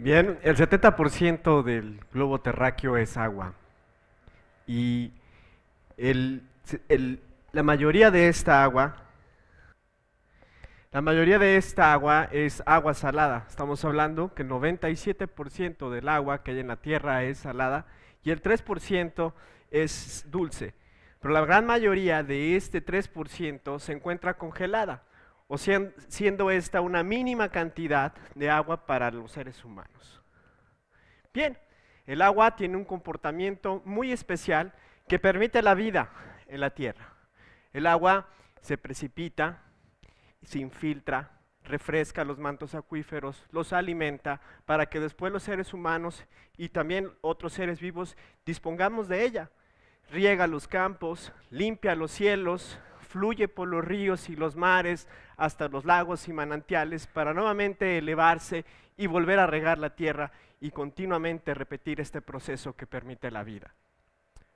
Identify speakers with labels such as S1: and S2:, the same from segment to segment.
S1: Bien, el 70% del globo terráqueo es agua y la mayoría de esta agua, la mayoría de esta agua es agua salada. Estamos hablando que el 97% del agua que hay en la Tierra es salada y el 3% es dulce. Pero la gran mayoría de este 3% se encuentra congelada o siendo esta una mínima cantidad de agua para los seres humanos. Bien, el agua tiene un comportamiento muy especial que permite la vida en la tierra. El agua se precipita, se infiltra, refresca los mantos acuíferos, los alimenta, para que después los seres humanos y también otros seres vivos dispongamos de ella. Riega los campos, limpia los cielos, fluye por los ríos y los mares hasta los lagos y manantiales para nuevamente elevarse y volver a regar la tierra y continuamente repetir este proceso que permite la vida.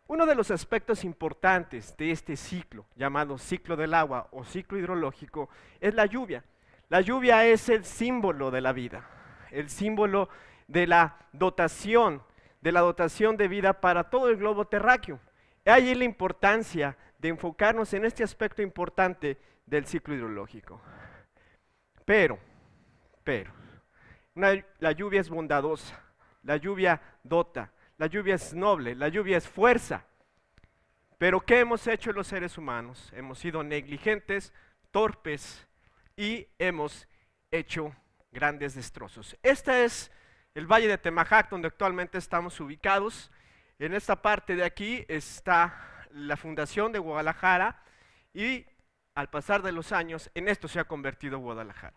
S1: Uno de los aspectos importantes de este ciclo, llamado ciclo del agua o ciclo hidrológico, es la lluvia. La lluvia es el símbolo de la vida, el símbolo de la dotación, de la dotación de vida para todo el globo terráqueo. Allí la importancia de enfocarnos en este aspecto importante del ciclo hidrológico. Pero, pero, la lluvia es bondadosa, la lluvia dota, la lluvia es noble, la lluvia es fuerza. Pero ¿qué hemos hecho los seres humanos? Hemos sido negligentes, torpes y hemos hecho grandes destrozos. Este es el valle de Temajac, donde actualmente estamos ubicados. En esta parte de aquí está la fundación de Guadalajara y al pasar de los años en esto se ha convertido Guadalajara.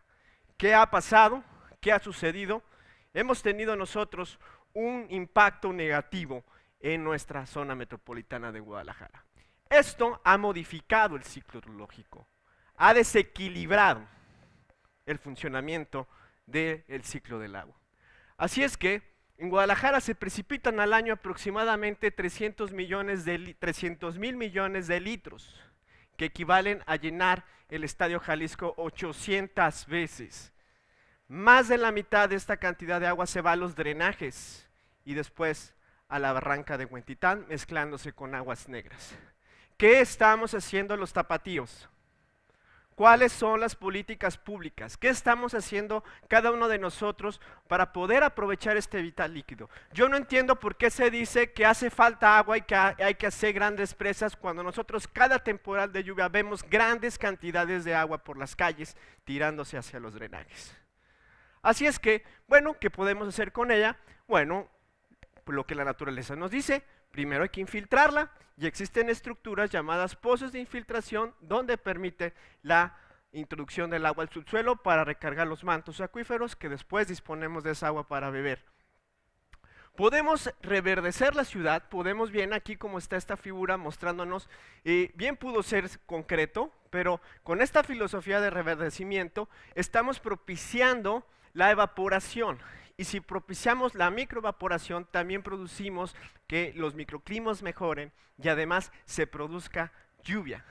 S1: ¿Qué ha pasado? ¿Qué ha sucedido? Hemos tenido nosotros un impacto negativo en nuestra zona metropolitana de Guadalajara. Esto ha modificado el ciclo hidrológico, ha desequilibrado el funcionamiento del ciclo del agua. Así es que en Guadalajara se precipitan al año aproximadamente 300, mil millones de litros, que equivalen a llenar el Estadio Jalisco 800 veces. Más de la mitad de esta cantidad de agua se va a los drenajes y después a la barranca de Huentitán mezclándose con aguas negras. ¿Qué estamos haciendo los tapatíos? cuáles son las políticas públicas, qué estamos haciendo cada uno de nosotros para poder aprovechar este vital líquido. Yo no entiendo por qué se dice que hace falta agua y que hay que hacer grandes presas cuando nosotros cada temporal de lluvia vemos grandes cantidades de agua por las calles tirándose hacia los drenajes. Así es que, bueno, ¿qué podemos hacer con ella? Bueno, lo que la naturaleza nos dice, Primero hay que infiltrarla y existen estructuras llamadas pozos de infiltración donde permite la introducción del agua al subsuelo para recargar los mantos acuíferos que después disponemos de esa agua para beber. Podemos reverdecer la ciudad, podemos bien aquí como está esta figura mostrándonos, eh, bien pudo ser concreto, pero con esta filosofía de reverdecimiento estamos propiciando la evaporación. Y si propiciamos la microevaporación, también producimos que los microclimas mejoren y además se produzca lluvia.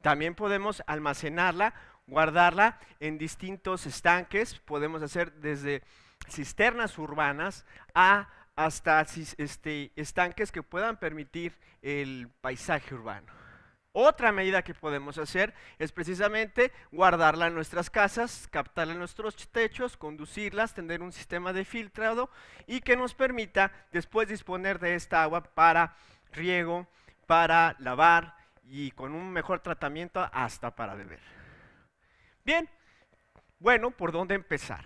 S1: También podemos almacenarla, guardarla en distintos estanques, podemos hacer desde cisternas urbanas a hasta este, estanques que puedan permitir el paisaje urbano. Otra medida que podemos hacer es precisamente guardarla en nuestras casas, captarla en nuestros techos, conducirlas, tener un sistema de filtrado y que nos permita después disponer de esta agua para riego, para lavar y con un mejor tratamiento hasta para beber. Bien, bueno, ¿por dónde empezar?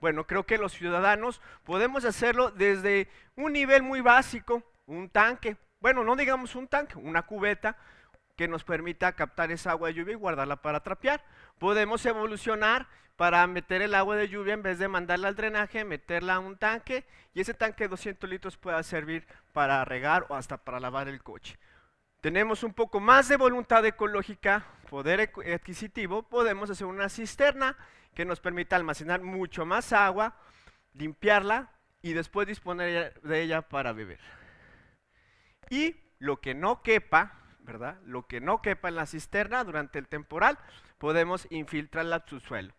S1: Bueno, creo que los ciudadanos podemos hacerlo desde un nivel muy básico, un tanque, bueno, no digamos un tanque, una cubeta, que nos permita captar esa agua de lluvia y guardarla para trapear. Podemos evolucionar para meter el agua de lluvia en vez de mandarla al drenaje, meterla a un tanque y ese tanque de 200 litros pueda servir para regar o hasta para lavar el coche. Tenemos un poco más de voluntad ecológica, poder adquisitivo, podemos hacer una cisterna que nos permita almacenar mucho más agua, limpiarla y después disponer de ella para beber. Y lo que no quepa, lo que no quepa en la cisterna durante el temporal, podemos infiltrarla su suelo.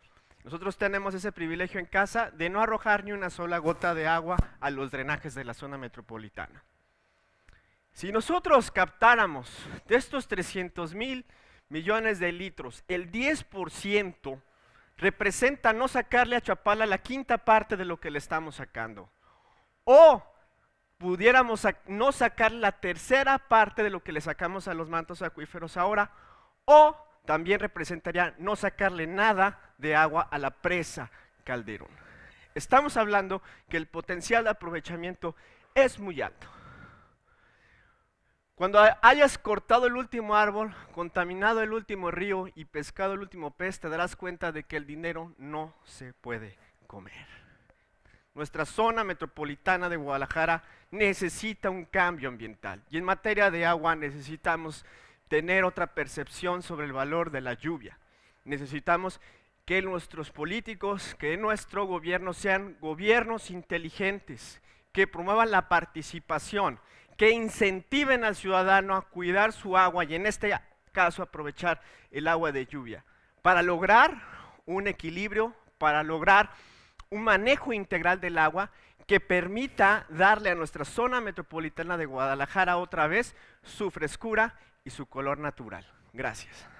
S1: Nosotros tenemos ese privilegio en casa de no arrojar ni una sola gota de agua a los drenajes de la zona metropolitana. Si nosotros captáramos de estos 300 mil millones de litros, el 10% representa no sacarle a Chapala la quinta parte de lo que le estamos sacando. O pudiéramos no sacar la tercera parte de lo que le sacamos a los mantos acuíferos ahora, o también representaría no sacarle nada de agua a la presa Calderón. Estamos hablando que el potencial de aprovechamiento es muy alto. Cuando hayas cortado el último árbol, contaminado el último río y pescado el último pez, te darás cuenta de que el dinero no se puede comer nuestra zona metropolitana de Guadalajara necesita un cambio ambiental. Y en materia de agua necesitamos tener otra percepción sobre el valor de la lluvia. Necesitamos que nuestros políticos, que nuestro gobierno sean gobiernos inteligentes, que promuevan la participación, que incentiven al ciudadano a cuidar su agua y en este caso aprovechar el agua de lluvia, para lograr un equilibrio, para lograr un manejo integral del agua que permita darle a nuestra zona metropolitana de Guadalajara otra vez su frescura y su color natural. Gracias.